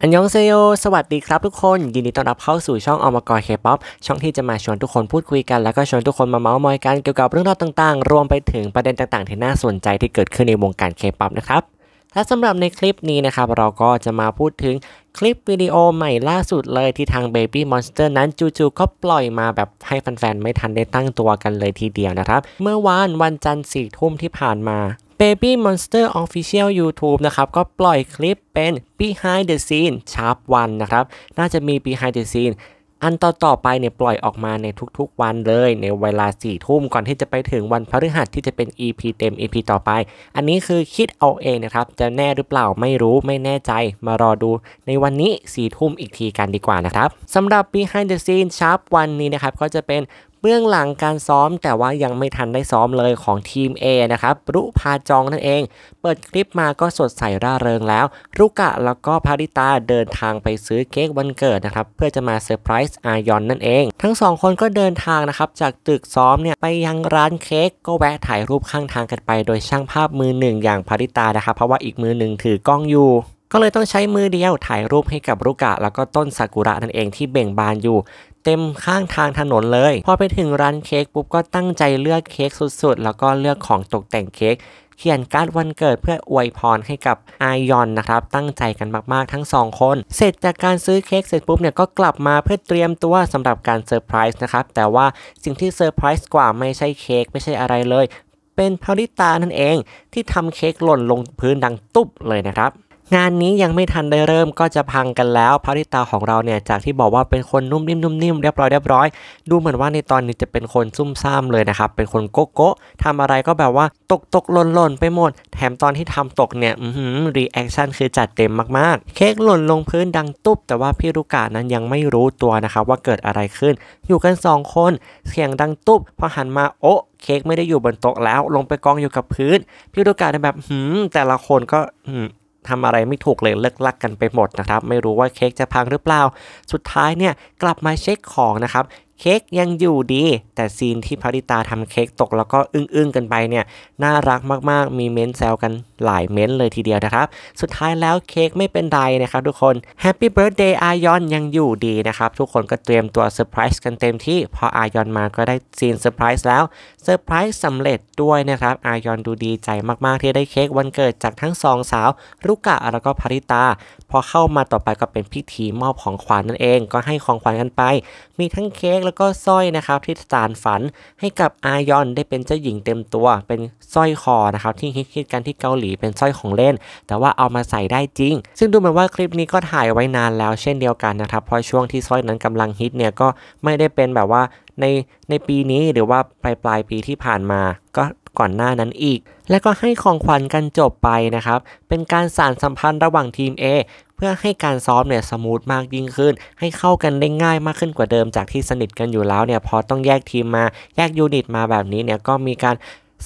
อันยองเซโยสวัสดีครับทุกคน ยินดีต้อนรับเข้าสู่ช่องอมกรเคป๊อปช่องที่จะมาชวนทุกคนพูดคุยกัน แล้วก็ชวนทุกคนมาเมาส์มอยกันเกี่ยวกับเรื่องราวต่าง ๆ รวมไปถึงประเด็นต่างๆ ที่น่าสนใจที่เกิดขึ้นในวงการเคป๊อปนะครับ และสำหรับในคลิปนี้นะครับ เราก็จะมาพูดถึงคลิปวิดีโอใหม่ล่าสุดเลยที่ทาง Baby Monster นั้น จู่ๆก็ปล่อยมาแบบให้แฟนๆ ไม่ทันได้ตั้งตัวกันเลยทีเดียวนะครับ เมื่อวานวันจันทร์สี่ทุ่มที่ผ่านมา Baby Monster Official YouTube นะครับก็ปล่อยคลิปเป็น Behind the Scene าร์ปวันะครับน่าจะมี Behind the Scene อันต่อต่อไปเนี่ยปล่อยออกมาในทุกๆ วันเลย ในเวลา4ี่ทุ่มก่อนที่จะไปถึงวันพฤหัสที่จะเป็น EP เต็ม EP ต่อไป อันนี้คือคิดเอาเองนะครับจะแน่หรือเปล่าไม่รู้ไม่แน่ใจมารอดูในวันนี้4ี่ทุ่มอีกทีกันดีกว่านะครับสำหรับ Behind the Scene ชาร์ปวันนี้นะครับก็จะเป็นบื้องหลังการซ้อมแต่ว่ายังไม่ทันได้ซ้อมเลยของทีม A นะครับ รุพาจองนั่นเอง เปิดคลิปมาก็สดใสร่าเริงแล้วรุกะแล้วก็พาริตาเดินทางไปซื้อเค้กวันเกิดนะครับเพื่อจะมาเซอร์ไพรส์อายอนนั่นเอง ทั้งสองคนก็เดินทางนะครับจากตึกซ้อมเนี่ย ไปยังร้านเค้กก็แวะถ่ายรูปข้างทางกันไป โดยช่างภาพมือหนึ่งอย่างพาริตานะครับเพราะว่าอีกมือหนึ่งถือกล้องอยู่ก็เลยต้องใช้มือเดียวถ่ายรูปให้กับรุกะแล้วก็ต้นซากุระนั่นเองที่เบ่งบานอยู่ เต็มข้างทางถนนเลยพอไปถึงร้านเค้กปุ๊บก็ตั้งใจเลือกเค้กสุดๆ แล้วก็เลือกของตกแต่งเค้กเขียนการ์ดวันเกิดเพื่ออวยพรให้กับอายอนนะครับตั้งใจกันมากๆทั้ง 2 คน เสร็จจากการซื้อเค้กเสร็จปุ๊บเนี่ยก็กลับมาเพื่อเตรียมตัวสำหรับการเซอร์ไพรส์นะครับ แต่ว่าสิ่งที่เซอร์ไพรส์กว่าไม่ใช่เค้กไม่ใช่อะไรเลย เป็นพาริตานั่นเอง ที่ทำเค้กหล่นลงพื้นดังตุ๊บเลยนะครับงานนี้ยังไม่ทันได้เริ่มก็จะพังกันแล้วพาริตาของเราเนี่ยจากที่บอกว่าเป็นคนนุ่มนิ่มนุ่มนิ่มเรียบร้อยเรียบร้อย ดูเหมือนว่าในตอนนี้จะเป็นคนซุ่มซ่ามเลยนะครับ เป็นคนโกโก้ทำอะไรก็แบบว่าตกตกหล่นหล่นไปหมด แถมตอนที่ทำตกเนี่ยอืมรีแอคชั่นคือจัดเต็มมากๆ เค้กหล่นลงพื้นดังตุ๊บ แต่ว่าพี่รุกานั้นยังไม่รู้ตัวนะครับว่าเกิดอะไรขึ้น อยู่กัน2คนเสียงดังตุ๊บ พอหันมาโอ๊ะเค้กไม่ได้อยู่บนโต๊ะแล้ว ลงไปกองอยู่กับพื้นพี่รุกะแบบหืมแต่ละคนก็หืมทำอะไรไม่ถูกเลยเลิกลักกันไปหมดนะครับ ไม่รู้ว่าเค้กจะพังหรือเปล่า สุดท้ายเนี่ยกลับมาเช็คของนะครับเค้กยังอยู่ดี แต่ซีนที่พาริตาทำเค้กตกแล้วก็อึ้งๆกันไปเนี่ยน่ารักมากๆ มีเม้นแซวกันหลายเม้นเลยทีเดียวนะครับ สุดท้ายแล้วเค้กไม่เป็นไรนะครับ ทุกคนแฮปปี้เบิร์ดเดย์อายอนยังอยู่ดีนะครับทุกคนก็เตรียมตัวเซอร์ไพรส์กันเต็มที่ พออายอนมาก็ได้ซีนเซอร์ไพรส์แล้วเซอร์ไพรส์สำเร็จด้วยนะครับอายอนดูดีใจมากๆที่ได้เค้กวันเกิดจากทั้งสองสาวลูกะแล้วก็พาริตา พอเข้ามาต่อไปก็เป็นพิธีมอบของขวัญนนั่นเอง ก็ให้ของขวัญกันไป มีทั้งเค้กแล้วก็สร้อยนะครับที่สารฝันให้กับอายอนได้เป็นเจ้าหญิงเต็มตัวเป็นสร้อยคอนะครับที่ฮิตดกันที่เกาหลีเป็นสร้อยของเล่น แต่ว่าเอามาใส่ได้จริง ซึ่งดูเหมือนว่าคลิปนี้ก็ถ่ายไว้นานแล้วเช่นเดียวกันนะครับเพราะช่วงที่สร้อยนั้นกำลังฮิตเนี่ยก็ไม่ได้เป็นแบบว่าในในปีนี้หรือว่าปลายปลายปีที่ผ่านมาก็ก่อนหน้านั้นอีก และก็ให้ของขวัญกันจบไปนะครับ เป็นการสานสัมพันธ์ระหว่างทีม A เพื่อให้การซ้อมเนี่ยสมูทมากยิ่งขึ้น ให้เข้ากันได้ง่ายมากขึ้นกว่าเดิมจากที่สนิทกันอยู่แล้วเนี่ยพอต้องแยกทีมมา แยกยูนิต มาแบบนี้เนี่ย ก็มีการ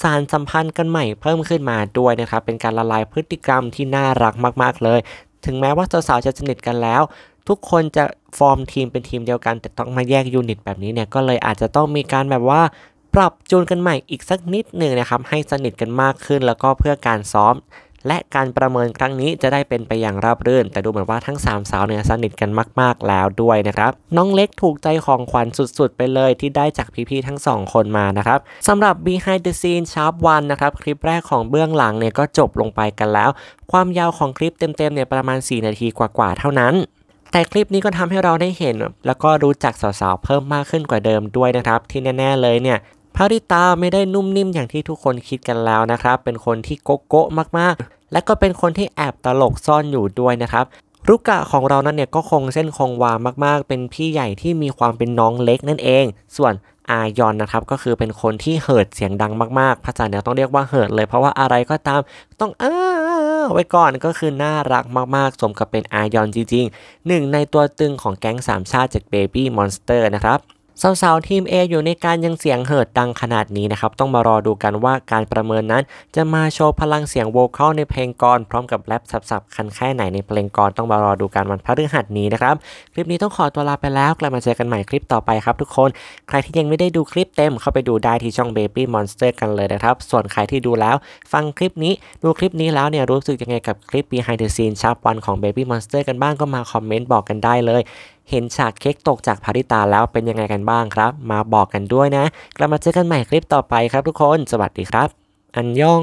สารสัมพันธ์กันใหม่ เพิ่มขึ้นมาด้วยนะครับ เป็นการละลายพฤติกรรมที่น่ารักมากๆเลย ถึงแม้ว่าสาวๆจะสนิทกันแล้ว ทุกคนจะฟอร์มทีมเป็นทีมเดียวกัน แต่ต้องมาแยกยูนิตแบบนี้เนี่ย ก็เลยอาจจะต้องมีการแบบว่าปรับจูนกันใหม่อีกสักนิดหนึ่งนะครับให้สนิทกันมากขึ้นแล้วก็เพื่อการซ้อม และการประเมินครั้งนี้จะได้เป็นไปอย่างราบรื่น แต่ดูเหมือนว่าทั้ง 3 สาวเนี่ยสนิทกันมาก ๆ แล้วด้วยนะครับน้องเล็กถูกใจของขวัญสุดๆไปเลยที่ได้จากพี่ๆทั้ง 2 คนมานะครับสำหรับ behind the scene sharp one นะครับคลิปแรกของเบื้องหลังเนี่ยก็จบลงไปกันแล้ว ความยาวของคลิปเต็มๆเนี่ยประมาณ 4 นาทีกว่าๆเท่านั้น แต่คลิปนี้ก็ทำให้เราได้เห็น แล้วก็รู้จักสาวๆเพิ่มมากขึ้นกว่าเดิมด้วยนะครับ ที่แน่ ๆ เลยเนี่ยพาริตาไม่ได้นุ่มนิ่มอย่างที่ทุกคนคิดกันแล้วนะครับ เป็นคนที่โกโก้มาก ๆ และก็เป็นคนที่แอบตลกซ่อนอยู่ด้วยนะครับ รุกะของเรานั้นเนี่ยก็คงเส้นคงวามาก ๆ เป็นพี่ใหญ่ที่มีความเป็นน้องเล็กนั่นเอง ส่วนอายอนนะครับก็คือเป็นคนที่เหิดเสียงดังมาก ๆ ภาษาเนี่ยต้องเรียกว่าเหิดเลยเพราะว่าอะไรก็ตามต้องอ้าไว้ก่อนก็คือน่ารักมาก ๆ สมกับเป็นอายอนจริง ๆ หนึ่งในตัวตึงของแก๊งสามชาติจากเบบี้มอนสเตอร์นะครับสาวๆทีม A อยู่ในการยังเสียงเหิดดังขนาดนี้นะครับต้องมารอดูกันว่าการประเมินนั้นจะมาโชว์พลังเสียงโวคอลในเพลงกรพร้อมกับแรปสับๆคันแค่ไหนในเพลงกรต้องมารอดูกันวันพฤหัสนี้นะครับคลิปนี้ต้องขอตัวลาไปแล้วกลับมาเจอกันใหม่คลิปต่อไปครับทุกคน ใครที่ยังไม่ได้ดูคลิปเต็มเข้าไปดูได้ที่ช่อง Baby Monster กันเลยนะครับส่วนใครที่ดูแล้ว ฟังคลิปนี้ดูคลิปนี้แล้วเนี่ยรู้สึกยังไงกับคลิป Behind the Scene s h a วันของ Baby Monster กันบ้างก็มาคอมเมนต์บอกกันได้เลยเห็นฉากเค้กตกจากภาริตาแล้วเป็นยังไงกันบ้างครับ มาบอกกันด้วยนะ กลับมาเจอกันใหม่คลิปต่อไปครับทุกคน สวัสดีครับ อันยอง